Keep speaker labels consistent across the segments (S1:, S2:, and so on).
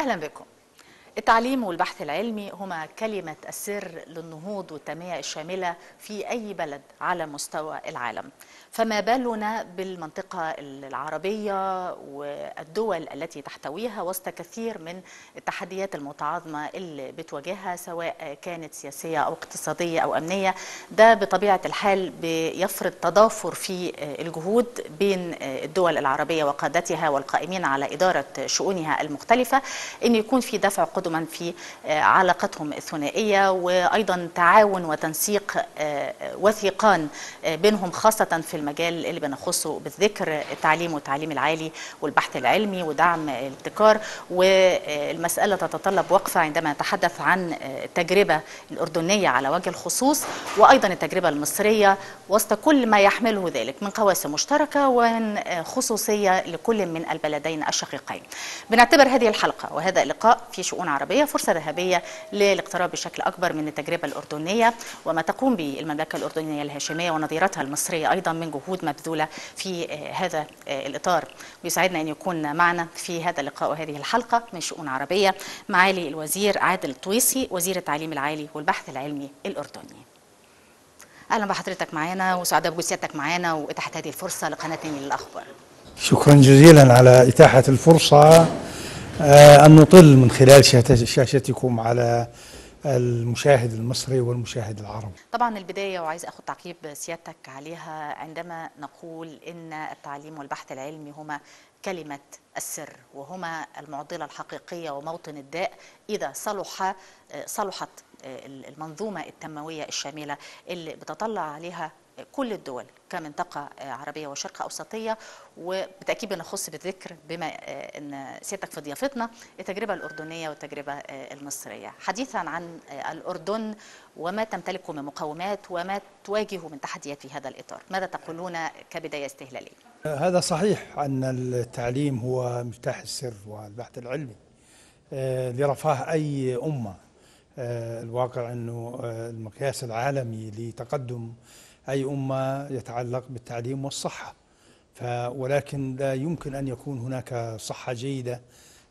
S1: أهلا بكم التعليم والبحث العلمي هما كلمة السر للنهوض والتنمية الشاملة في أي بلد على مستوى العالم فما بالنا بالمنطقة العربية والدول التي تحتويها وسط كثير من التحديات المتعاظمة اللي بتواجهها سواء كانت سياسية أو اقتصادية أو أمنية ده بطبيعة الحال بيفرض تضافر في الجهود بين الدول العربية وقادتها والقائمين على إدارة شؤونها المختلفة أن يكون في دفع قدم تقدما في آه، علاقتهم الثنائية وأيضا تعاون وتنسيق آه، وثيقان آه، بينهم خاصة في المجال اللي بنخصه بالذكر التعليم والتعليم العالي والبحث العلمي ودعم الابتكار والمسألة تتطلب وقفة عندما نتحدث عن التجربة الأردنية على وجه الخصوص وأيضا التجربة المصرية وسط كل ما يحمله ذلك من قواسم مشتركة ومن خصوصية لكل من البلدين الشقيقين بنعتبر هذه الحلقة وهذا اللقاء في شؤون العربية فرصة ذهبية للاقتراب بشكل أكبر من التجربة الأردنية وما تقوم به المملكة الأردنية الهاشمية ونظيرتها المصرية أيضا من جهود مبذولة في آه، هذا آه، الإطار بيسعدنا أن يكون معنا في هذا اللقاء وهذه الحلقة من شؤون عربية معالي الوزير عادل الطويسي وزير التعليم العالي والبحث العلمي الأردني اهلا بحضرتك معانا وسعداء بوسيادتك معانا واتاحه هذه الفرصه لقناه الاخبار
S2: شكرا جزيلا على اتاحه الفرصه آه، أن نطل من خلال شاشتكم على المشاهد المصري والمشاهد العربي
S1: طبعا البداية وعايز أخذ تعقيب سيادتك عليها عندما نقول إن التعليم والبحث العلمي هما كلمة السر وهما المعضلة الحقيقية وموطن الداء إذا صلح آه، صلحت آه، المنظومة التنموية الشاملة اللي بتطلع عليها كل الدول كمنطقة آه، عربية وشرق أوسطية وبالتأكيد بنخص بالذكر بما آه، أن سيادتك في ضيافتنا التجربة الأردنية والتجربة آه، المصرية حديثا عن الأردن وما تمتلكه من مقومات وما تواجهه من تحديات في هذا الإطار ماذا تقولون كبداية استهلالية؟
S2: هذا صحيح أن التعليم هو مفتاح السر والبحث العلمي لرفاه أي أمة الواقع أنه المقياس العالمي لتقدم أي أمة يتعلق بالتعليم والصحة ولكن لا يمكن أن يكون هناك صحة جيدة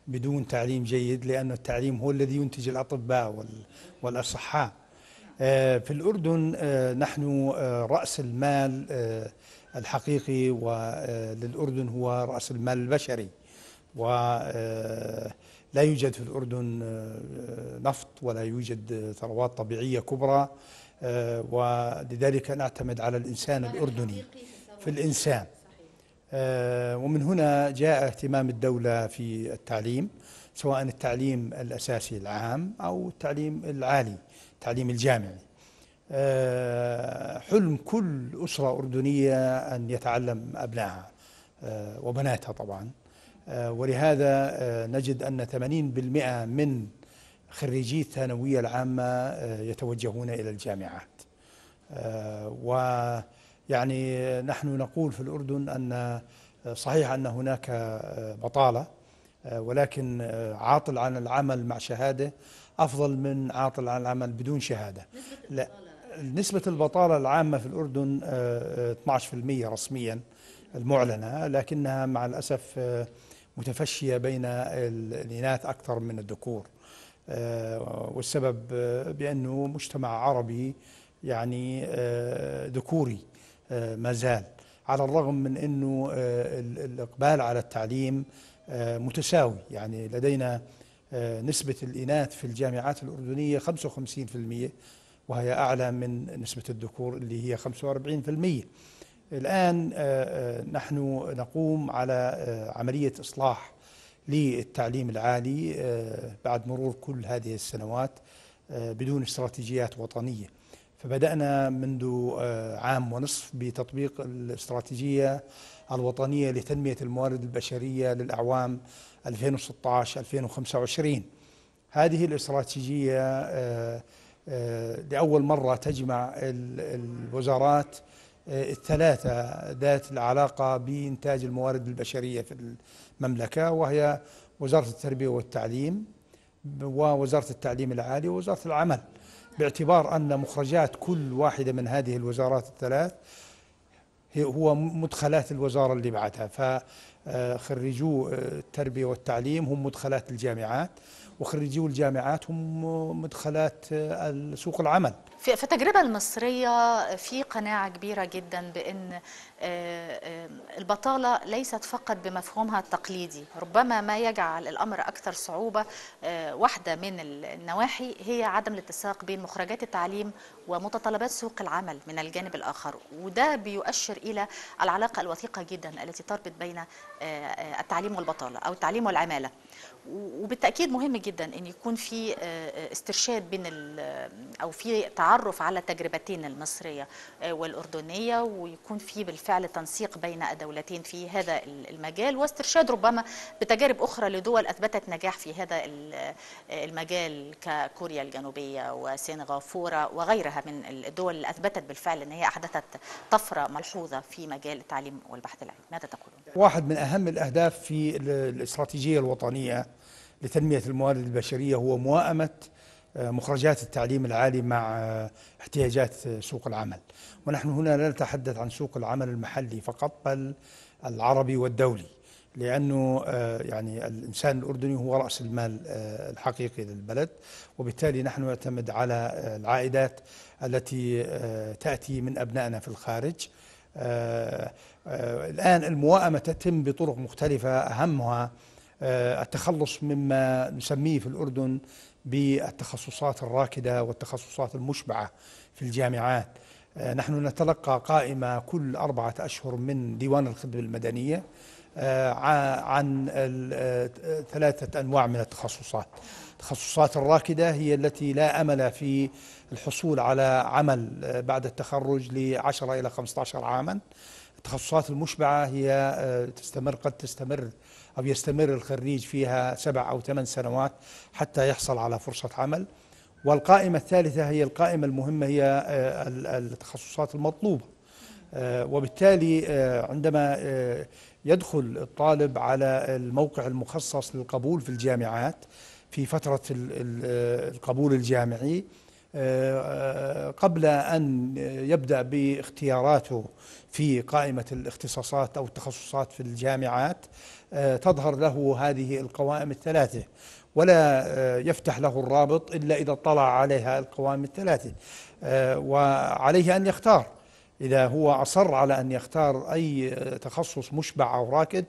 S2: بدون تعليم جيد لأن التعليم هو الذي ينتج الأطباء والأصحاء آه، في الأردن آه، نحن آه، رأس المال الحقيقي للأردن هو رأس المال البشري ولا يوجد في الأردن نفط ولا يوجد ثروات طبيعية كبرى آه، ولذلك نعتمد على الإنسان الأردني في الإنسان آه، ومن هنا جاء اهتمام الدولة في التعليم سواء التعليم الأساسي العام أو التعليم العالي التعليم الجامعي آه، حلم كل أسرة أردنية أن يتعلم أبنائها وبناتها طبعا ولهذا نجد أن 80% من خريجي الثانوية العامة آه، يتوجهون إلى الجامعات آه، ويعني نحن نقول في الأردن أن آه، صحيح أن هناك بطالة ولكن عاطل عن العمل مع شهادة أفضل من عاطل عن العمل بدون شهادة لا نسبة البطالة العامة في الأردن 12% رسميا المعلنة لكنها مع الأسف متفشية بين الإناث أكثر من الذكور آه، والسبب آه، بأنه مجتمع عربي يعني آه، ذكوري ما زال على الرغم من أنه الإقبال على التعليم متساوي يعني لدينا نسبة الإناث في الجامعات الأردنية 55% وهي أعلى من نسبة الذكور اللي هي 45% الآن نحن نقوم على عملية إصلاح للتعليم العالي آه، بعد مرور كل هذه السنوات آه، بدون استراتيجيات وطنية فبدأنا منذ آه، عام ونصف بتطبيق الاستراتيجية الوطنية لتنمية الموارد البشرية للأعوام 2016-2025 هذه الاستراتيجية لأول مرة تجمع الوزارات الثلاثة ذات العلاقة بإنتاج الموارد البشرية في المملكة وهي وزارة التربية والتعليم ووزارة التعليم العالي ووزارة العمل باعتبار أن مخرجات كل واحدة من هذه الوزارات الثلاث هو مدخلات الوزارة اللي بعتها فخريجو آه، آه، التربية والتعليم هم مدخلات الجامعات وخريجو الجامعات هم مدخلات آه، سوق العمل
S1: في التجربة المصرية في قناعة كبيرة جدا بأن آه، آه، البطالة ليست فقط بمفهومها التقليدي ربما ما يجعل الأمر أكثر صعوبة آه، واحدة من النواحي هي عدم الاتساق بين مخرجات التعليم ومتطلبات سوق العمل من الجانب الآخر وده بيؤشر إلى العلاقة الوثيقة جدا التي تربط بين التعليم والبطالة أو التعليم والعمالة وبالتاكيد مهم جدا ان يكون في آه، آه، استرشاد بين آه، او في تعرف على التجربتين المصريه والاردنيه ويكون في بالفعل تنسيق بين الدولتين في هذا المجال واسترشاد ربما بتجارب اخرى لدول اثبتت نجاح في هذا المجال ككوريا الجنوبيه وسنغافوره وغيرها من الدول اللي اثبتت بالفعل ان هي احدثت طفره ملحوظه في مجال التعليم والبحث العلمي ماذا تقولون
S2: واحد من أهم الأهداف في الاستراتيجية الوطنية لتنمية الموارد البشرية هو موائمة آه، مخرجات التعليم العالي مع آه، احتياجات آه، سوق العمل ونحن هنا لا نتحدث عن سوق العمل المحلي فقط بل العربي والدولي لانه يعني الانسان الاردني هو راس المال الحقيقي للبلد وبالتالي نحن نعتمد على العائدات التي تاتي من ابنائنا في الخارج آه، آه، الآن المواءمة تتم بطرق مختلفة أهمها آه، التخلص مما نسميه في الأردن بالتخصصات الراكدة والتخصصات المشبعة في الجامعات نحن نتلقى قائمة كل أربعة أشهر من ديوان الخدمة المدنية آه، عن آه، ثلاثة أنواع من التخصصات التخصصات الراكدة هي التي لا أمل في الحصول على عمل آه، بعد التخرج لعشرة إلى 15 عاما التخصصات المشبعة هي تستمر قد تستمر أو يستمر الخريج فيها سبع أو ثمان سنوات حتى يحصل على فرصة عمل والقائمة الثالثة هي القائمة المهمة هي التخصصات المطلوبة وبالتالي عندما يدخل الطالب على الموقع المخصص للقبول في الجامعات في فترة آه، القبول الجامعي آه، آه، قبل أن يبدأ باختياراته في قائمة الاختصاصات أو التخصصات في الجامعات تظهر له هذه القوائم الثلاثة ولا يفتح له الرابط إلا إذا اطلع عليها القوائم الثلاثة وعليه أن يختار إذا هو أصر على أن يختار أي تخصص مشبع أو راكد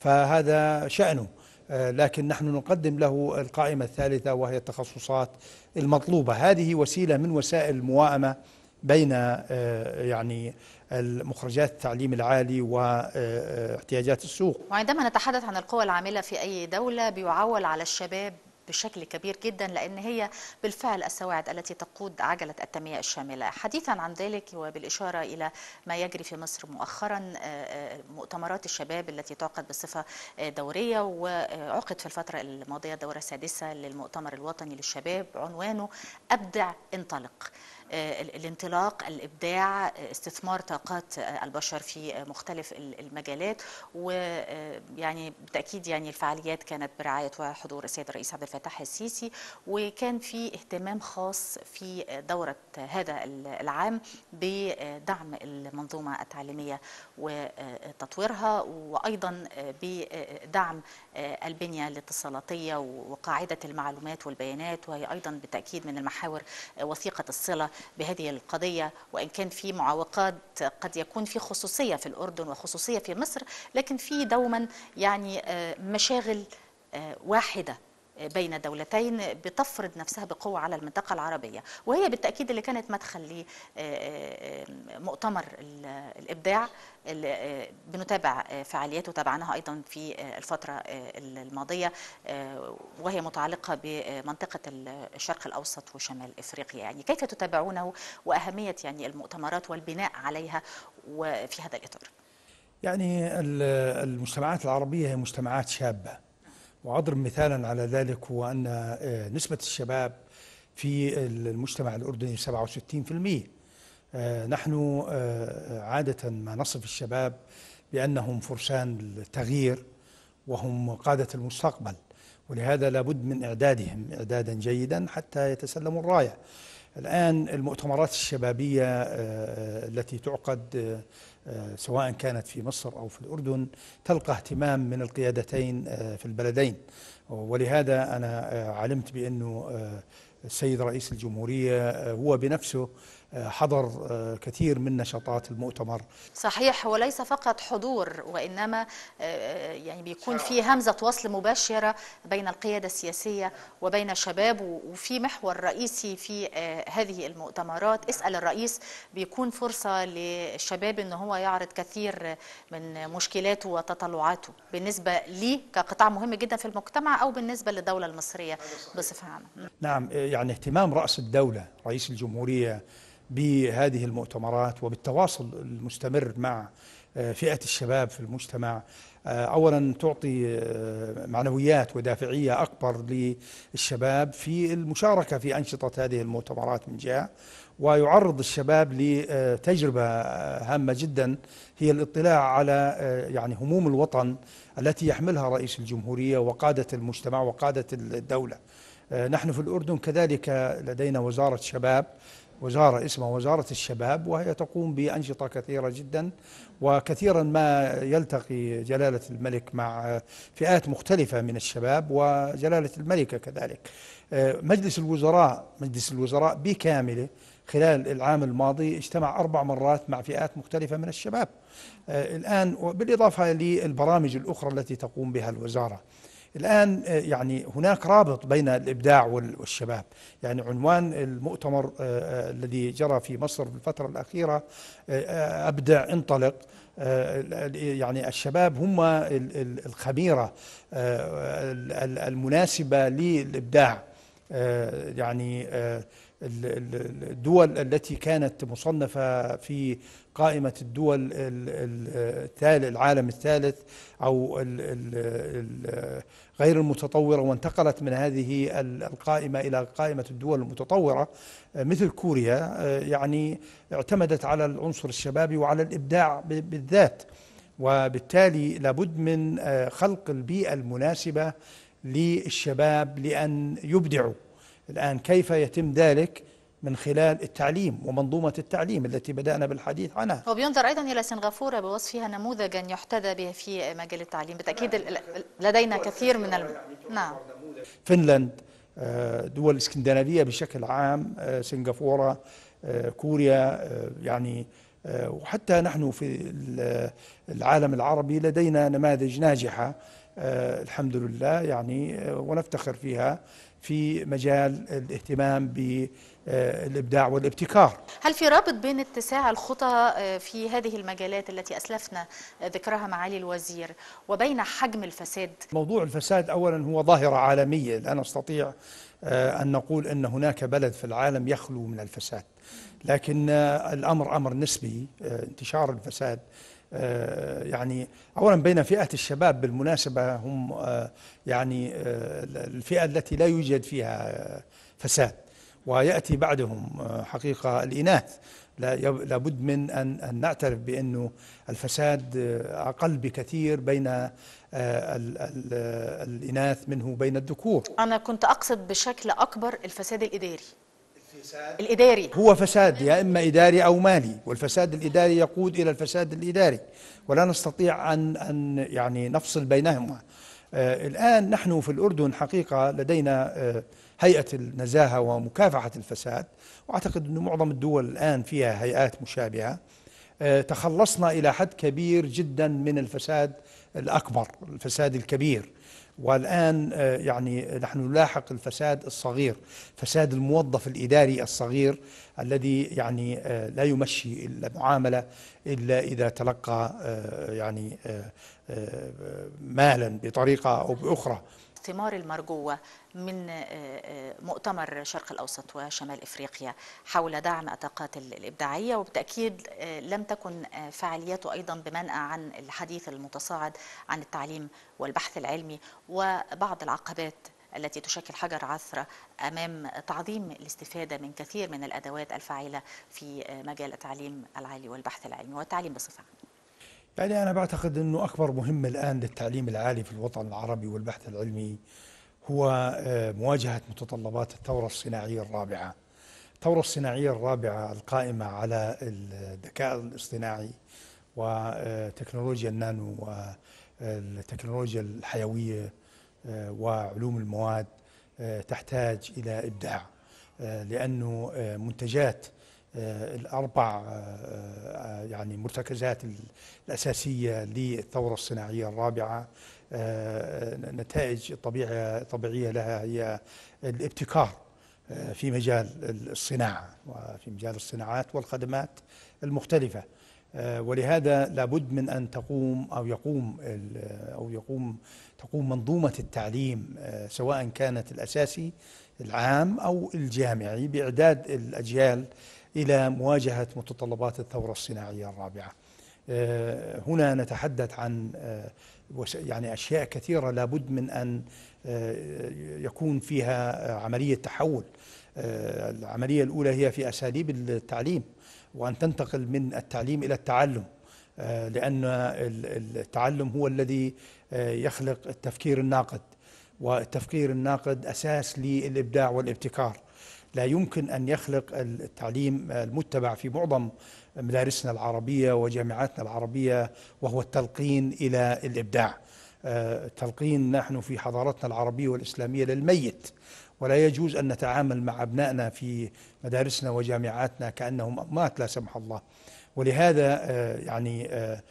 S2: فهذا شأنه آه، لكن نحن نقدم له القائمة الثالثة وهي التخصصات المطلوبة هذه وسيلة من وسائل المواءمة بين آه، يعني المخرجات التعليم العالي واحتياجات آه، السوق
S1: وعندما نتحدث عن القوى العاملة في أي دولة بيعول على الشباب بشكل كبير جدا لأن هي بالفعل السواعد التي تقود عجلة التنمية الشاملة حديثا عن ذلك وبالإشارة إلى ما يجري في مصر مؤخرا آه، آه، مؤتمرات الشباب التي تعقد بصفة آه، دورية وعقد في الفترة الماضية الدورة السادسة للمؤتمر الوطني للشباب عنوانه أبدع انطلق آه، الانطلاق الابداع آه، استثمار طاقات آه، البشر في مختلف المجالات ويعني بالتاكيد يعني الفعاليات كانت برعايه وحضور السيد الرئيس عبد الفتاح السيسي وكان في اهتمام خاص في دوره هذا العام بدعم المنظومه التعليميه وتطويرها وأيضا بدعم البنية الاتصالاتية وقاعدة المعلومات والبيانات وهي أيضا بالتأكيد من المحاور وثيقة الصلة بهذه القضية وإن كان في معوقات قد يكون في خصوصية في الأردن وخصوصية في مصر لكن في دوما يعني مشاغل واحدة بين دولتين بتفرض نفسها بقوة على المنطقة العربية وهي بالتأكيد اللي كانت مدخل لمؤتمر آه، آه، الإبداع اللي آه، بنتابع فعالياته تابعناها أيضا في الفترة الماضية وهي متعلقة بمنطقة الشرق الأوسط وشمال إفريقيا يعني كيف تتابعونه وأهمية يعني المؤتمرات والبناء عليها وفي هذا الإطار
S2: يعني المجتمعات العربية هي مجتمعات شابة وأضرب مثالا على ذلك هو أن آه، نسبة الشباب في المجتمع الأردني 67% آه، نحن آه، عادة ما نصف الشباب بأنهم فرسان التغيير وهم قادة المستقبل ولهذا لابد من إعدادهم إعدادا جيدا حتى يتسلموا الراية الآن المؤتمرات الشبابية التي تعقد آه، سواء كانت في مصر أو في الأردن تلقى اهتمام من القيادتين آه، في البلدين ولهذا أنا آه، علمت بأنه السيد رئيس الجمهورية هو بنفسه حضر آه، كثير من نشاطات المؤتمر
S1: صحيح وليس فقط حضور وإنما آه، آه، يعني بيكون في همزة وصل مباشرة بين القيادة السياسية وبين الشباب وفي محور رئيسي في هذه المؤتمرات اسأل الرئيس بيكون فرصة للشباب ان هو يعرض كثير من مشكلاته وتطلعاته بالنسبة لي كقطاع مهم جدا في المجتمع أو بالنسبة للدولة المصرية بصفة عامة
S2: نعم يعني اهتمام رأس الدولة رئيس الجمهورية بهذه المؤتمرات وبالتواصل المستمر مع آه، فئة الشباب في المجتمع آه، أولا تعطي آه، معنويات ودافعية أكبر للشباب في المشاركة في أنشطة هذه المؤتمرات من جهة ويعرض الشباب لتجربة هامة جدا هي الاطلاع على يعني هموم الوطن التي يحملها رئيس الجمهورية وقادة المجتمع وقادة الدولة نحن في الأردن كذلك لدينا وزارة شباب وزارة اسمها وزارة الشباب وهي تقوم بأنشطة كثيرة جدا وكثيرا ما يلتقي جلالة الملك مع فئات مختلفة من الشباب وجلالة الملكة كذلك آه، مجلس الوزراء مجلس الوزراء بكامله خلال العام الماضي اجتمع أربع مرات مع فئات مختلفة من الشباب آه، الآن بالإضافة للبرامج الأخرى التي تقوم بها الوزارة الآن آه، يعني هناك رابط بين الإبداع والشباب يعني عنوان المؤتمر آه، آه، الذي جرى في مصر في الفترة الأخيرة أبدع انطلق يعني الشباب هم الخميرة المناسبة للإبداع يعني الدول التي كانت مصنفة في قائمة الدول العالم الثالث أو غير المتطورة وانتقلت من هذه القائمة إلى قائمة الدول المتطورة مثل كوريا يعني اعتمدت على العنصر الشبابي وعلى الإبداع بالذات وبالتالي لابد من آه، خلق البيئة المناسبة للشباب لأن يبدعوا الآن كيف يتم ذلك؟ من خلال التعليم ومنظومة التعليم التي بدأنا بالحديث عنها
S1: وبينظر أيضا إلى سنغافورة بوصفها نموذجا يحتذى به في مجال التعليم بالتأكيد لدينا كثير من الم... نعم
S2: فنلند آه، دول الاسكندنافية بشكل عام آه، سنغافورة آه، كوريا يعني وحتى نحن في العالم العربي لدينا نماذج ناجحة الحمد لله يعني ونفتخر فيها في مجال الاهتمام ب آه، الابداع والابتكار.
S1: هل في رابط بين اتساع الخطى آه، في هذه المجالات التي اسلفنا آه، ذكرها معالي الوزير وبين حجم الفساد؟
S2: موضوع الفساد اولا هو ظاهره عالميه لا نستطيع ان نقول ان هناك بلد في العالم يخلو من الفساد. لكن الامر امر نسبي انتشار الفساد يعني اولا بين فئه الشباب بالمناسبه هم يعني الفئه التي لا يوجد فيها فساد. ويأتي بعدهم آه، حقيقة الإناث لابد من أن, أن نعترف بأنه الفساد آه، أقل بكثير بين آه، الإناث منه بين الذكور
S1: أنا كنت أقصد بشكل أكبر الفساد الإداري
S2: الإداري هو فساد يا إما إداري أو مالي والفساد الإداري يقود إلى الفساد الإداري ولا نستطيع أن, أن يعني نفصل بينهما آه، الآن نحن في الأردن حقيقة لدينا آه، هيئة النزاهة ومكافحة الفساد وأعتقد أن معظم الدول الآن فيها هيئات مشابهة آه، تخلصنا إلى حد كبير جدا من الفساد الأكبر الفساد الكبير والآن آه، يعني نحن نلاحق الفساد الصغير فساد الموظف الإداري الصغير الذي يعني آه، لا يمشي المعاملة إلا إذا تلقى آه، يعني مالا بطريقة أو بأخرى
S1: الثمار المرجوة من آه، آه، مؤتمر شرق الأوسط وشمال إفريقيا حول دعم الطاقات الإبداعية وبالتأكيد آه، لم تكن فعالياته أيضا بمنأى عن الحديث المتصاعد عن التعليم والبحث العلمي وبعض العقبات التي تشكل حجر عثرة أمام تعظيم الاستفادة من كثير من الأدوات الفاعلة في مجال التعليم العالي والبحث العلمي والتعليم بصفة عامة
S2: يعني أنا بعتقد أنه أكبر مهمة الآن للتعليم العالي في الوطن العربي والبحث العلمي هو آه، مواجهة متطلبات الثورة الصناعية الرابعة الثورة الصناعية الرابعة القائمة على الذكاء الاصطناعي وتكنولوجيا آه، النانو والتكنولوجيا آه، الحيوية وعلوم المواد تحتاج إلى إبداع لأنه منتجات آه، الاربع آه، آه، يعني مرتكزات الاساسيه للثوره الصناعيه الرابعه نتائج طبيعيه طبيعيه لها هي الابتكار في مجال الصناعه وفي مجال الصناعات والخدمات المختلفه ولهذا لابد من ان تقوم او يقوم او يقوم تقوم منظومه التعليم سواء كانت الاساسي العام او الجامعي باعداد الاجيال إلى مواجهة متطلبات الثورة الصناعية الرابعة آه، هنا نتحدث عن آه، يعني أشياء كثيرة لابد من أن آه، يكون فيها عملية تحول العملية الأولى هي في أساليب التعليم وأن تنتقل من التعليم إلى التعلم لأن التعلم هو الذي يخلق التفكير الناقد والتفكير الناقد أساس للإبداع والابتكار لا يمكن أن يخلق التعليم المتبع في معظم مدارسنا العربية وجامعاتنا العربية وهو التلقين إلى الإبداع آه، تلقين نحن في حضارتنا العربية والإسلامية للميت ولا يجوز أن نتعامل مع أبنائنا في مدارسنا وجامعاتنا كأنهم مات لا سمح الله ولهذا آه، يعني آه،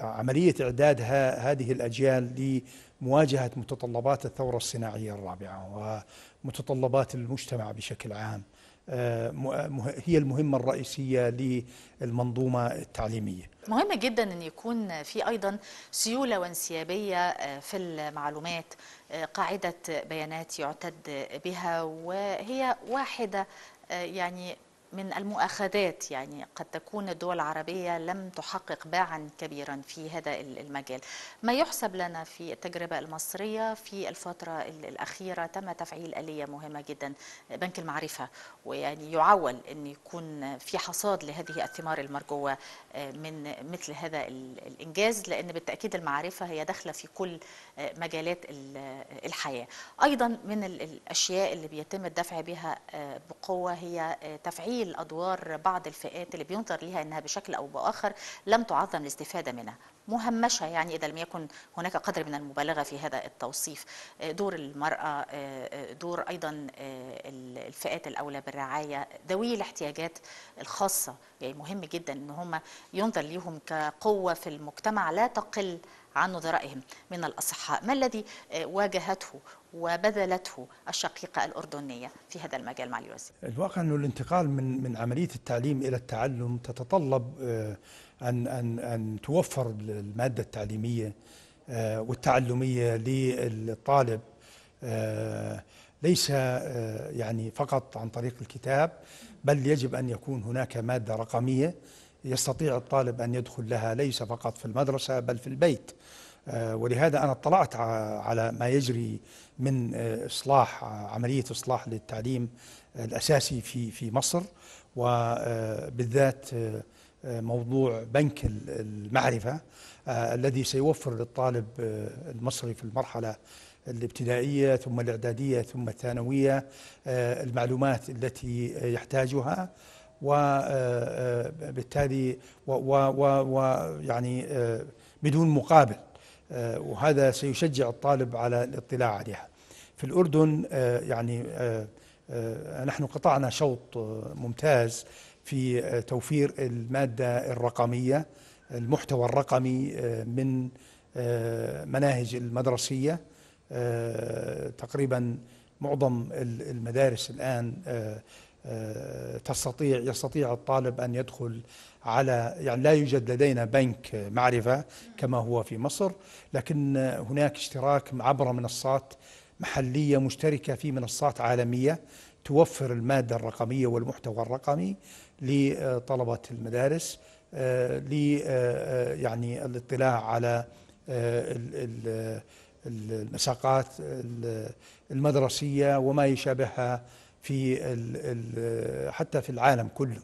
S2: عملية إعداد هذه الأجيال لمواجهة متطلبات الثورة الصناعية الرابعة متطلبات المجتمع بشكل عام آه، هي المهمة الرئيسية للمنظومة التعليمية
S1: مهم جدا أن يكون في أيضا سيولة وانسيابية آه، في المعلومات آه، قاعدة بيانات يعتد بها وهي واحدة يعني من المؤاخذات يعني قد تكون الدول العربية لم تحقق باعا كبيرا في هذا المجال ما يحسب لنا في التجربة المصرية في الفترة الأخيرة تم تفعيل آلية مهمة جدا بنك المعرفة ويعني يعول أن يكون في حصاد لهذه الثمار المرجوة آه، من مثل هذا الإنجاز لأن بالتأكيد المعرفة هي داخلة في كل آه، مجالات آه، الحياة أيضا من الأشياء اللي بيتم الدفع بها بقوة هي تفعيل تقليل أدوار بعض الفئات اللي بينظر لها أنها بشكل أو بآخر لم تعظم الاستفادة منها مهمشة يعني إذا لم يكن هناك قدر من المبالغة في هذا التوصيف آه، دور المرأة آه، آه، دور أيضا الفئات الأولى بالرعاية ذوي الاحتياجات الخاصة يعني مهم جدا أن هم ينظر ليهم كقوة في المجتمع لا تقل عن نظرائهم من الأصحاء ما الذي واجهته وبذلته الشقيقة الأردنية في هذا المجال مع الوزير
S2: إيه. الواقع أنه الانتقال من, من عملية التعليم إلى التعلم تتطلب آه، أن, أن, أن توفر المادة التعليمية آه، والتعلمية للطالب آه، ليس يعني فقط عن طريق الكتاب بل يجب أن يكون هناك مادة رقمية يستطيع الطالب أن يدخل لها ليس فقط في المدرسة بل في البيت آه، ولهذا أنا اطلعت على ما يجري من آه، إصلاح آه، عملية إصلاح للتعليم الأساسي في في مصر وبالذات موضوع بنك المعرفة الذي سيوفر للطالب المصري في المرحلة الابتدائية ثم الإعدادية ثم الثانوية المعلومات التي يحتاجها وبالتالي ويعني بدون مقابل آه، وهذا سيشجع الطالب على الاطلاع عليها في الأردن آه، يعني آه، نحن قطعنا شوط ممتاز في توفير المادة الرقمية المحتوى الرقمي من مناهج المدرسية تقريبا معظم المدارس الآن تستطيع يستطيع الطالب أن يدخل على يعني لا يوجد لدينا بنك معرفة كما هو في مصر لكن هناك اشتراك عبر منصات محلية مشتركة في منصات عالمية توفر المادة الرقمية والمحتوى الرقمي لطلبة المدارس ل يعني الاطلاع على المساقات المدرسية وما يشابهها في ال الـ حتى في العالم كله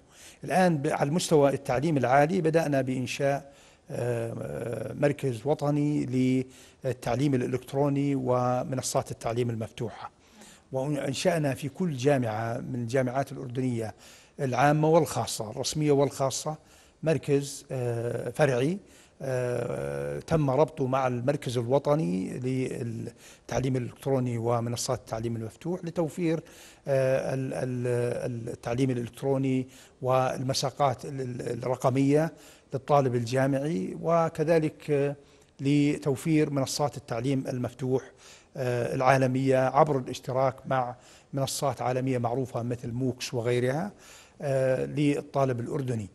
S2: الآن على المستوى التعليم العالي بدأنا بإنشاء آه، مركز وطني للتعليم الإلكتروني ومنصات التعليم المفتوحة وأنشأنا في كل جامعة من الجامعات الأردنية العامة والخاصة الرسمية والخاصة مركز آه، فرعي آه، تم ربطه مع المركز الوطني للتعليم الإلكتروني ومنصات التعليم المفتوح لتوفير آه، التعليم الإلكتروني والمساقات الرقمية للطالب الجامعي وكذلك آه، لتوفير منصات التعليم المفتوح العالمية عبر الاشتراك مع منصات عالمية معروفة مثل موكس وغيرها للطالب الأردني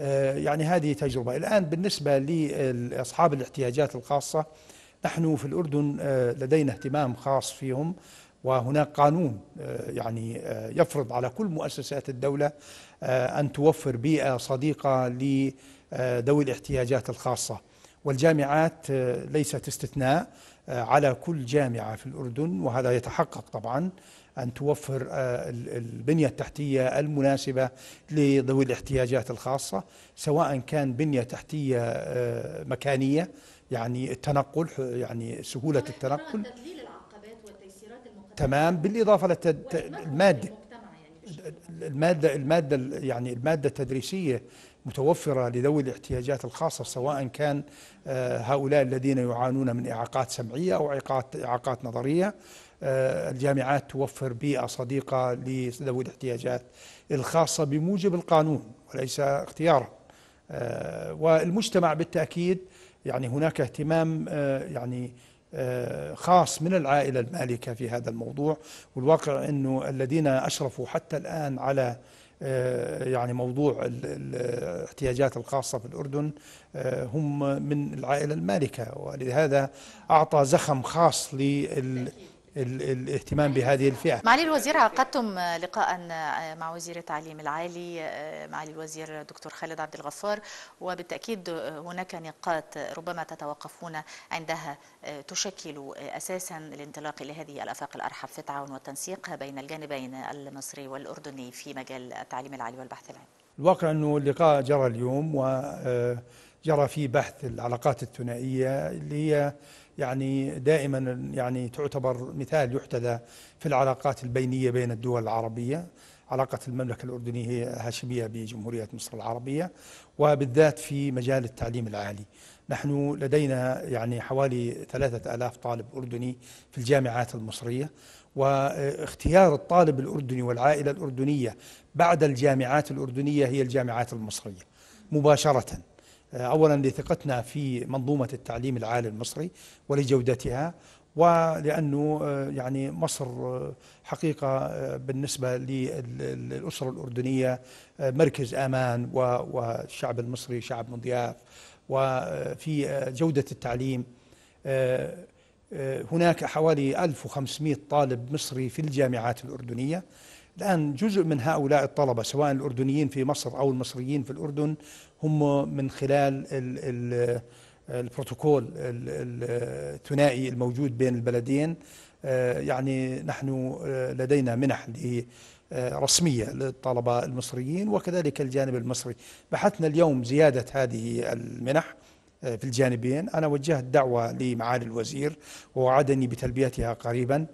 S2: آه، يعني هذه تجربة الآن بالنسبة لأصحاب الاحتياجات الخاصة نحن في الأردن آه، لدينا اهتمام خاص فيهم وهناك قانون آه، يعني يفرض على كل مؤسسات الدولة أن توفر بيئة صديقة لذوي الاحتياجات الخاصة والجامعات آه، ليست استثناء آه، على كل جامعة في الأردن وهذا يتحقق طبعا أن توفر آه، البنية التحتية المناسبة لذوي الاحتياجات الخاصة سواء كان بنية تحتية مكانية يعني التنقل يعني سهولة التنقل العقبات والتيسيرات تمام بالإضافة للمادة يعني. المادة المادة يعني المادة التدريسية متوفرة لذوي الاحتياجات الخاصة سواء كان آه، هؤلاء الذين يعانون من إعاقات سمعية أو إعاقات نظرية آه، الجامعات توفر بيئة صديقة لذوي الاحتياجات الخاصة بموجب القانون وليس اختيارا آه، والمجتمع بالتأكيد يعني هناك اهتمام يعني خاص من العائلة المالكة في هذا الموضوع والواقع أنه الذين أشرفوا حتى الآن على آه، يعني موضوع الاحتياجات الخاصة في الأردن آه، هم من العائلة المالكة ولهذا أعطى زخم خاص لل الاهتمام بهذه الفئة معالي
S1: الوزير عقدتم لقاء مع وزير التعليم العالي معالي الوزير دكتور خالد عبد الغفار وبالتأكيد هناك نقاط ربما تتوقفون عندها تشكل أساسا الانطلاق لهذه الأفاق الأرحب في التعاون والتنسيق بين الجانبين المصري والأردني في مجال التعليم العالي والبحث العلمي
S2: الواقع أنه اللقاء جرى اليوم وجرى آه، فيه بحث العلاقات الثنائية اللي هي يعني دائما يعني تعتبر مثال يحتذى في العلاقات البينية بين الدول العربية علاقة المملكة الأردنية الهاشمية بجمهورية مصر العربية وبالذات في مجال التعليم العالي نحن لدينا يعني حوالي ثلاثة ألاف طالب أردني في الجامعات المصرية واختيار الطالب الأردني والعائلة الأردنية بعد الجامعات الأردنية هي الجامعات المصرية مباشرةً آه، أولا لثقتنا في منظومة التعليم العالي المصري ولجودتها ولأنه آه، يعني مصر آه، حقيقة بالنسبة للأسرة الأردنية مركز أمان والشعب المصري شعب مضياف وفي جودة التعليم هناك حوالي 1500 طالب مصري في الجامعات الأردنية الآن جزء من هؤلاء الطلبة سواء الأردنيين في مصر أو المصريين في الأردن هم من خلال ال الـ البروتوكول الثنائي الموجود بين البلدين آه، يعني نحن آه، لدينا منح آه، رسمية للطلبة المصريين وكذلك الجانب المصري بحثنا اليوم زيادة هذه المنح في الجانبين أنا وجهت دعوة لمعالي الوزير ووعدني بتلبيتها قريبا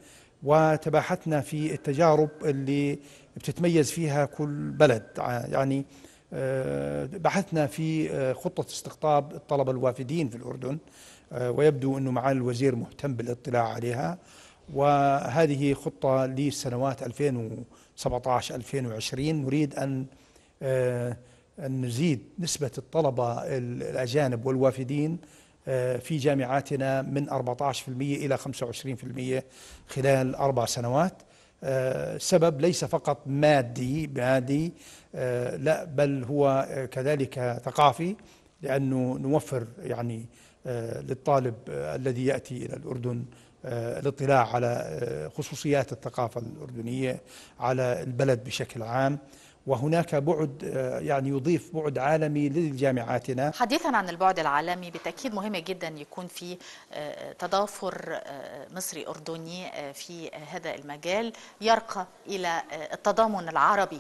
S2: وتباحثنا في التجارب اللي بتتميز فيها كل بلد يعني آه، بحثنا في آه، خطة استقطاب الطلبة الوافدين في الأردن آه، ويبدو أنه معالي الوزير مهتم بالاطلاع عليها وهذه خطة لسنوات 2017 2020 نريد أن أن نزيد نسبة الطلبة الأجانب والوافدين في جامعاتنا من 14% إلى 25% خلال أربع سنوات آه، سبب ليس فقط مادي مادي آه، لا بل هو آه، كذلك ثقافي لأنه نوفر يعني للطالب الذي يأتي إلى الأردن الاطلاع على خصوصيات الثقافة الأردنية على البلد بشكل عام وهناك بعد آه، يعني يضيف بعد عالمي لجامعاتنا
S1: حديثا عن البعد العالمي بالتاكيد مهم جدا يكون في آه، تضافر آه، مصري اردني في هذا المجال يرقى الى التضامن العربي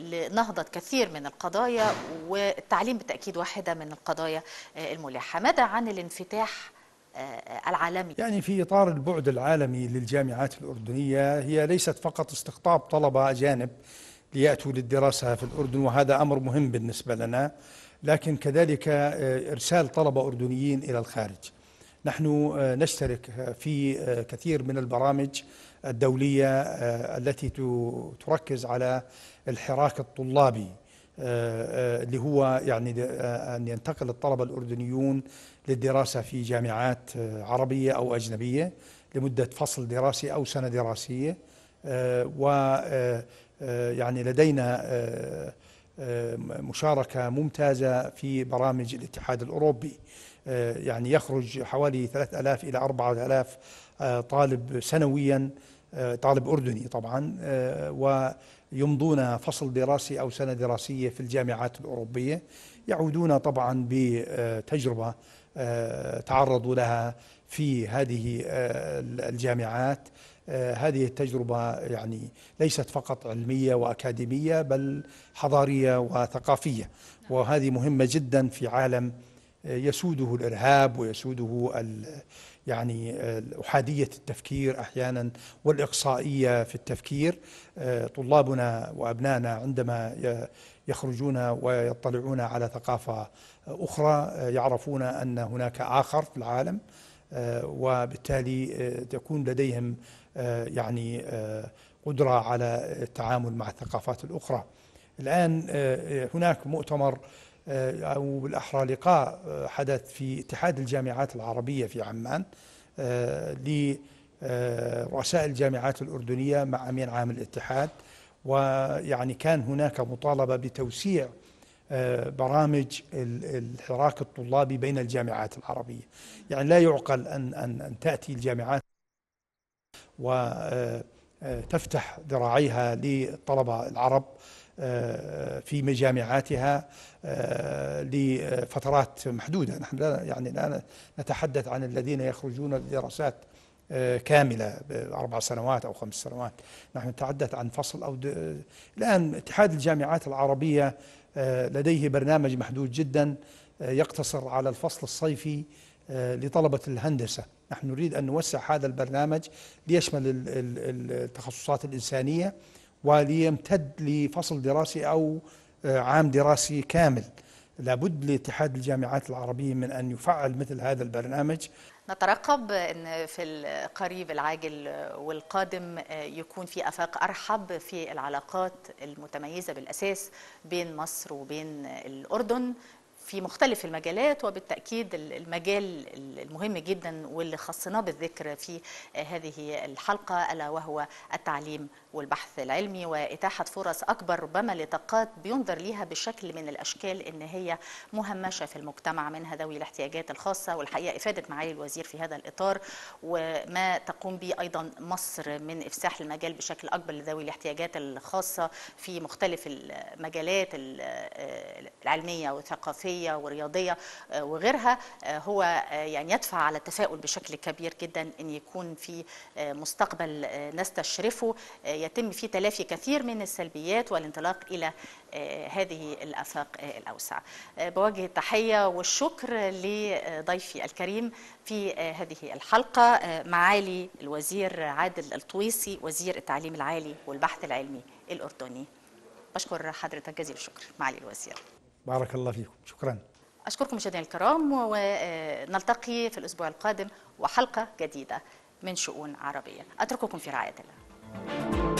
S1: لنهضة كثير من القضايا والتعليم بالتأكيد واحدة من القضايا الملحة ماذا عن الانفتاح العالمي يعني
S2: في إطار البعد العالمي للجامعات الأردنية هي ليست فقط استقطاب طلبة أجانب ليأتوا للدراسة في الأردن وهذا أمر مهم بالنسبة لنا لكن كذلك آه، إرسال طلبة أردنيين إلى الخارج نحن آه، نشترك آه، في كثير من البرامج الدولية التي تركز على الحراك الطلابي اللي هو يعني أن ينتقل الطلبة الأردنيون للدراسة في جامعات عربية أو أجنبية لمدة فصل دراسي أو سنة دراسية و آه، يعني لدينا آه، آه، مشاركة ممتازة في برامج الاتحاد الأوروبي يعني يخرج حوالي 3000 إلى 4000 طالب سنويا طالب أردني طبعا ويمضون فصل دراسي أو سنة دراسية في الجامعات الأوروبية يعودون طبعا بتجربة تعرضوا لها في هذه الجامعات آه، هذه التجربة يعني ليست فقط علمية وأكاديمية بل حضارية وثقافية نعم. وهذه مهمة جدا في عالم آه، يسوده الإرهاب ويسوده يعني آه، أحادية التفكير أحيانا والإقصائية في التفكير طلابنا وأبنائنا عندما يخرجون ويطلعون على ثقافة أخرى يعرفون أن هناك آخر في العالم وبالتالي آه، تكون لديهم آه، يعني آه، قدرة على التعامل مع الثقافات الأخرى الآن هناك مؤتمر أو بالأحرى لقاء حدث في اتحاد الجامعات العربية في عمان لرؤساء الجامعات الأردنية مع أمين عام الاتحاد ويعني كان هناك مطالبة بتوسيع آه، برامج الحراك الطلابي بين الجامعات العربية يعني لا يعقل أن, أن, أن تأتي الجامعات وتفتح آه، آه، ذراعيها للطلبة العرب في مجامعاتها لفترات محدودة نحن لا يعني لا نتحدث عن الذين يخرجون لدراسات كاملة أربع سنوات أو خمس سنوات نحن نتحدث عن فصل أو الآن اتحاد الجامعات العربية آه، لديه برنامج محدود جدا آه، يقتصر على الفصل الصيفي آه، لطلبة الهندسة نحن نريد أن نوسع هذا البرنامج ليشمل التخصصات الإنسانية وليمتد لفصل دراسي أو عام دراسي كامل لابد لاتحاد الجامعات العربية من أن يفعل مثل هذا البرنامج
S1: نترقب أن في القريب العاجل والقادم يكون في أفاق أرحب في العلاقات المتميزة بالأساس بين مصر وبين الأردن في مختلف المجالات وبالتأكيد المجال المهم جدا واللي خصناه بالذكر في هذه الحلقة ألا وهو التعليم والبحث العلمي وإتاحة فرص أكبر ربما لطاقات بينظر ليها بشكل من الأشكال إن هي مهمشة في المجتمع منها ذوي الاحتياجات الخاصة والحقيقة إفادة معالي الوزير في هذا الإطار وما تقوم به أيضا مصر من إفساح المجال بشكل أكبر لذوي الاحتياجات الخاصة في مختلف المجالات آه، العلمية والثقافية الصحيه ورياضيه آه، وغيرها آه، هو آه، يعني يدفع على التفاؤل بشكل كبير جدا ان يكون في مستقبل نستشرفه يتم فيه تلافي كثير من السلبيات والانطلاق الى هذه الافاق الاوسع. بوجه التحيه والشكر لضيفي الكريم في هذه الحلقه معالي الوزير عادل الطويسي وزير التعليم العالي والبحث العلمي الاردني. بشكر حضرتك جزيل الشكر معالي الوزير.
S2: بارك الله فيكم شكرا
S1: أشكركم مشاهدينا الكرام ونلتقي آه، في الأسبوع القادم وحلقة جديدة من شؤون عربية أترككم في رعاية الله